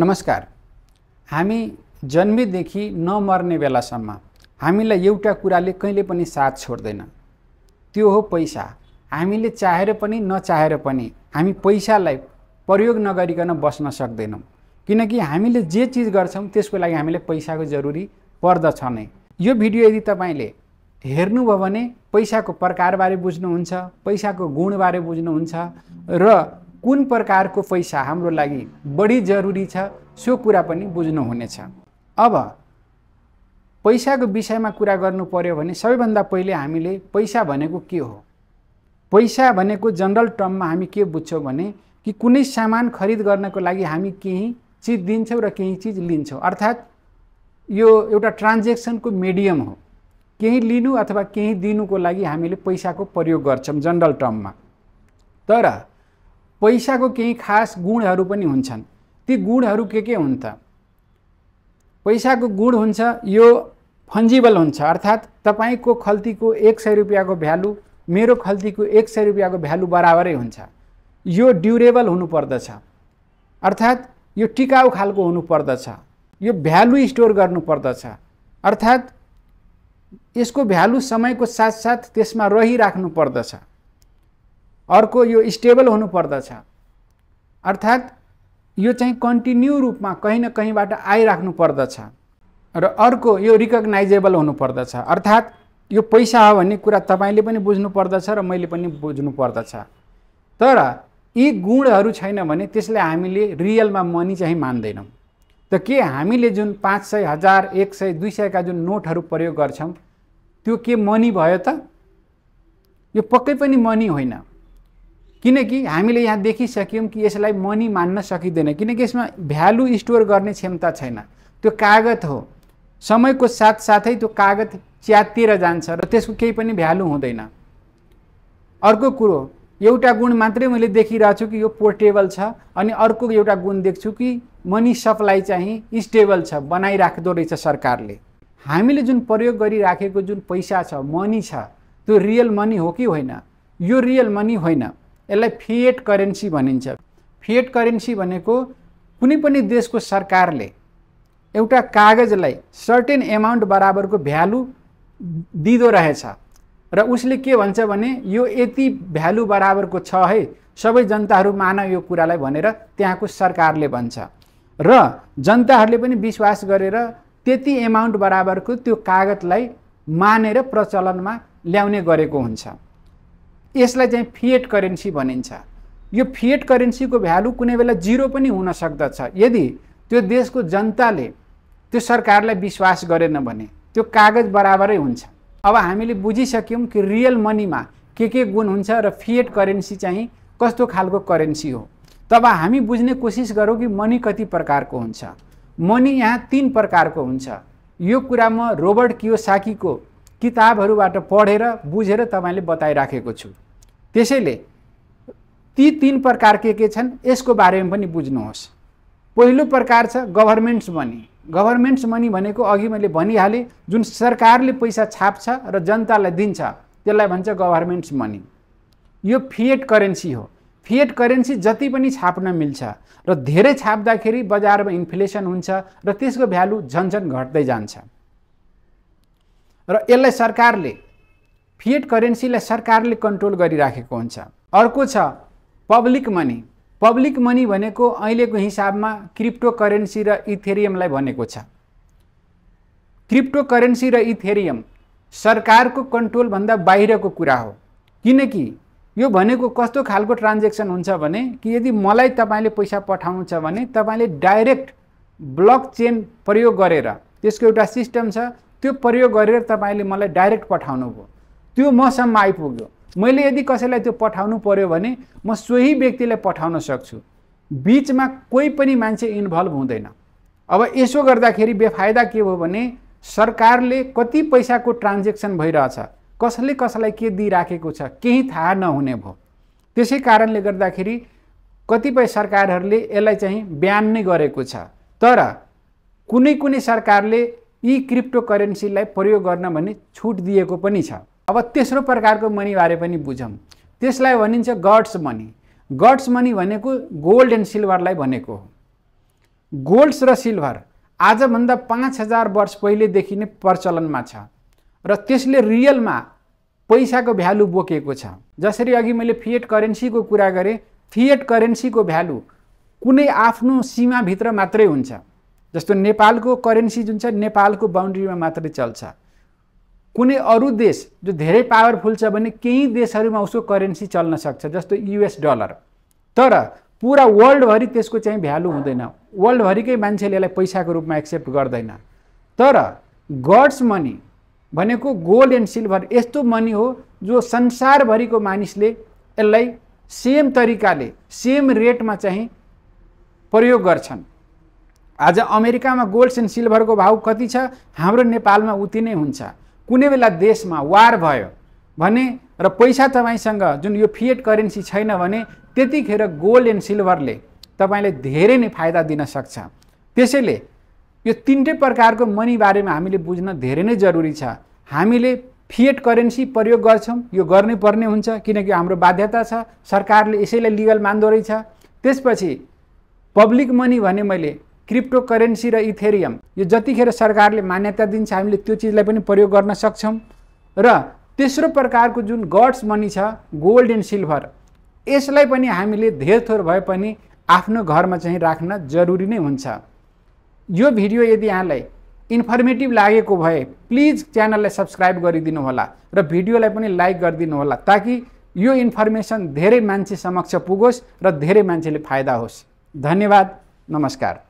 नमस्कार हामी जन्मेदेखि नमर्ने बेलासम्म हामीलाई एउटा कुराले कहिले पनि साथ छोड्दैन त्यो हो पैसा हामीले चाहेर पनि नचाहेर पनि हामी पैसालाई प्रयोग नगरिकन बस्न सक्दैनौँ किनकि हामीले जे चिज गर्छौँ त्यसको लागि हामीलाई पैसाको जरुरी पर्दछ नै यो भिडियो यदि तपाईँले हेर्नुभयो भने पैसाको प्रकारबारे बुझ्नुहुन्छ पैसाको गुणबारे बुझ्नुहुन्छ र कुन प्रकारको पैसा हाम्रो लागि बढी जरुरी छ सो कुरा पनि बुझ्नुहुनेछ अब पैसाको विषयमा कुरा गर्नु पर्यो भने सबैभन्दा पहिले हामीले पैसा भनेको के हो पैसा भनेको जनरल टर्ममा हामी के बुझ्छौँ भने कि कुनै सामान खरिद गर्नको लागि हामी केही चिज दिन्छौँ र केही चिज लिन्छौँ अर्थात् यो एउटा ट्रान्जेक्सनको मिडियम हो केही लिनु अथवा केही दिनुको लागि हामीले पैसाको प्रयोग गर्छौँ जनरल टर्ममा तर पैसाको केही खास गुणहरू पनि हुन्छन् ती गुणहरू के के हुन् त पैसाको गुण हुन्छ यो फन्जिबल हुन्छ अर्थात् तपाईँको खल्तीको एक सय रुपियाँको भ्यालु मेरो खल्तीको एक सय रुपियाँको भ्यालु बराबरै हुन्छ यो ड्युरेबल हुनुपर्दछ अर्थात् यो टिकाउ खालको हुनुपर्दछ यो भ्यालु स्टोर गर्नुपर्दछ अर्थात् यसको भ्यालु समयको साथसाथ त्यसमा रहिराख्नु पर्दछ अर्को यो स्टेबल हुनुपर्दछ अर्थात् यो चाहिँ कन्टिन्यू रूपमा कहीँ न कहीँबाट आइराख्नु पर्दछ र अर्को यो रिकग्नाइजेबल हुनुपर्दछ अर्थात् यो पैसा हो भन्ने कुरा तपाईँले पनि बुझ्नु पर्दछ र मैले पनि बुझ्नु पर्दछ तर यी गुणहरू छैन भने त्यसलाई हामीले रियलमा मनी चाहिँ मान्दैनौँ त के हामीले जुन पाँच सय हजार एक सय दुई सयका जुन नोटहरू प्रयोग गर्छौँ त्यो के मनी भयो त यो पक्कै पनि मनी होइन किनकि हामीले यहाँ देखिसक्यौँ कि यसलाई मनी मान्न सकिँदैन किनकि यसमा भ्यालु स्टोर गर्ने क्षमता छैन त्यो कागत हो समयको साथसाथै त्यो कागत च्यातिएर जान्छ र त्यसको केही पनि भ्यालु हुँदैन अर्को कुरो एउटा गुण मात्रै मैले देखिरहेको छु कि यो पोर्टेबल छ अनि अर्को एउटा गुण देख्छु कि मनी सप्लाई चाहिँ स्टेबल छ बनाइराख्दो रहेछ सरकारले हामीले जुन प्रयोग गरिराखेको जुन पैसा छ मनी छ त्यो रियल मनी हो कि होइन यो रियल मनी होइन यसलाई फिएट करेन्सी भनिन्छ फिएट करेन्सी भनेको कुनै पनि देशको सरकारले एउटा कागजलाई सर्टेन एमाउन्ट बराबरको भ्यालु दिँदो रहेछ र उसले के भन्छ भने यो यति भ्यालु बराबरको छ है सबै जनताहरू मान यो कुरालाई भनेर त्यहाँको सरकारले भन्छ र जनताहरूले पनि विश्वास गरेर त्यति एमाउन्ट बराबरको त्यो कागजलाई मानेर प्रचलनमा ल्याउने गरेको हुन्छ यसलाई चाहिँ फिएट करेन्सी भनिन्छ यो फिएट करेन्सीको भ्यालु कुनै बेला जिरो पनि हुन सक्दछ यदि त्यो देशको जनताले त्यो सरकारलाई विश्वास गरेन भने त्यो कागज बराबरै हुन्छ अब हामीले बुझिसक्यौँ कि रियल मनीमा के के गुण हुन्छ र फिएट करेन्सी चाहिँ कस्तो खालको करेन्सी हो तब हामी बुझ्ने कोसिस गरौँ कि मनी कति प्रकारको हुन्छ मनी यहाँ तिन प्रकारको हुन्छ यो कुरा म रोबर्ट कियोसाकीको किताबहरूबाट पढेर बुझेर तपाईँले बताइराखेको छु त्यसैले ती तिन प्रकार के के छन् यसको बारेमा पनि बुझ्नुहोस् पहिलो प्रकार छ गभर्मेन्ट्स मनी गभर्मेन्ट्स मनी भनेको अघि मैले भनिहालेँ जुन सरकारले पैसा छाप्छ र जनतालाई दिन्छ त्यसलाई भन्छ गभर्मेन्ट्स मनी यो फिएट करेन्सी हो फिएट करेन्सी जति पनि छाप्न मिल्छ र धेरै छाप्दाखेरि बजारमा इन्फ्लेसन हुन्छ र त्यसको भ्यालु झन्झन घट्दै जान्छ र यसलाई सरकारले फिएट करेन्सीलाई सरकारले कन्ट्रोल गरिराखेको हुन्छ अर्को छ पब्लिक मनी पब्लिक मनी भनेको अहिलेको हिसाबमा क्रिप्टो करेन्सी र इथेरियमलाई भनेको छ क्रिप्टो करेन्सी र इथेरियम सरकारको कन्ट्रोलभन्दा बाहिरको कुरा हो किनकि यो भनेको कस्तो खालको ट्रान्जेक्सन हुन्छ भने कि यदि मलाई तपाईँले पैसा पठाउनु छ भने तपाईँले डाइरेक्ट ब्लक चेन प्रयोग गरेर त्यसको एउटा सिस्टम छ त्यो प्रयोग गरेर तपाईँले मलाई डाइरेक्ट पठाउनु भयो त्यो मसम्म आइपुग्यो मैले यदि कसैलाई त्यो पठाउनु पर्यो भने म सोही व्यक्तिलाई पठाउन सक्छु बिचमा कोही पनि मान्छे इन्भल्भ हुँदैन अब यसो गर्दाखेरि बेफाइदा के भयो भने सरकारले कति पैसाको ट्रान्जेक्सन भइरहेछ कसले कसलाई के दिइराखेको छ केही थाहा नहुने भयो त्यसै कारणले गर्दाखेरि कतिपय सरकारहरूले यसलाई चाहिँ बिहान नै गरेको छ तर कुनै कुनै सरकारले यी क्रिप्टो करेन्सीलाई प्रयोग गर्न भने छुट दिएको पनि छ अब तेस्रो प्रकारको मनीबारे पनि बुझौँ त्यसलाई भनिन्छ गड्स मनी गड्स मनी भनेको गोल्ड एन्ड सिल्भरलाई भनेको हो गोल्ड्स र सिल्भर आजभन्दा पाँच हजार वर्ष पहिलेदेखि नै प्रचलनमा छ र त्यसले रियलमा पैसाको भ्यालु बोकेको छ जसरी अघि मैले फिएट करेन्सीको कुरा गरेँ फिएट करेन्सीको भ्यालु कुनै आफ्नो सीमाभित्र मात्रै हुन्छ जस्तो नेपालको करेन्सी जुन छ नेपालको बााउन्ड्रीमा मात्रै चल्छ कुनै अरू देश जो धेरै पावरफुल छ भने केही देशहरूमा उसको करेन्सी चल्न सक्छ जस्तो युएस डलर तर पुरा वर्ल्डभरि त्यसको चाहिँ भ्यालु हुँदैन वर्ल्डभरिकै मान्छेले यसलाई पैसाको रूपमा एक्सेप्ट गर्दैन तर गड्स मनी भनेको गोल्ड एन्ड सिल्भर यस्तो मनी हो जो संसारभरिको मानिसले यसलाई सेम तरिकाले सेम रेटमा चाहिँ प्रयोग गर्छन् आज अमेरिकामा गोल्ड एन्ड सिल्भरको भाउ कति छ हाम्रो नेपालमा उति नै हुन्छ कुनै बेला देशमा वार भयो भने र पैसा तपाईँसँग जुन यो फिएट करेन्सी छैन भने त्यतिखेर गोल्ड एन्ड सिल्भरले तपाईँलाई धेरै नै फाइदा दिन सक्छ त्यसैले यो तिनटै प्रकारको मनी बारेमा हामीले बुझ्न धेरै नै जरुरी छ हामीले फिएट करेन्सी प्रयोग गर्छौँ यो गर्नै पर्ने हुन्छ किनकि हाम्रो बाध्यता छ सरकारले यसैलाई लिगल मान्दो रहेछ त्यसपछि पब्लिक मनी भने मैले क्रिप्टो करेन्सी र इथेरियम यो जतिखेर सरकारले मान्यता दिन्छ हामीले त्यो चिजलाई पनि प्रयोग गर्न सक्छौँ र तेस्रो प्रकारको जुन गड्स मनी छ गोल्ड एन्ड सिल्भर यसलाई पनि हामीले धेर थोर भए पनि आफ्नो घरमा चाहिँ राख्न जरुरी नै हुन्छ यो भिडियो यदि यहाँलाई इन्फर्मेटिभ लागेको भए प्लिज च्यानललाई सब्सक्राइब गरिदिनु होला र भिडियोलाई पनि लाइक गरिदिनु होला ताकि यो इन्फर्मेसन धेरै मान्छे समक्ष पुगोस् र धेरै मान्छेले फाइदा होस् धन्यवाद नमस्कार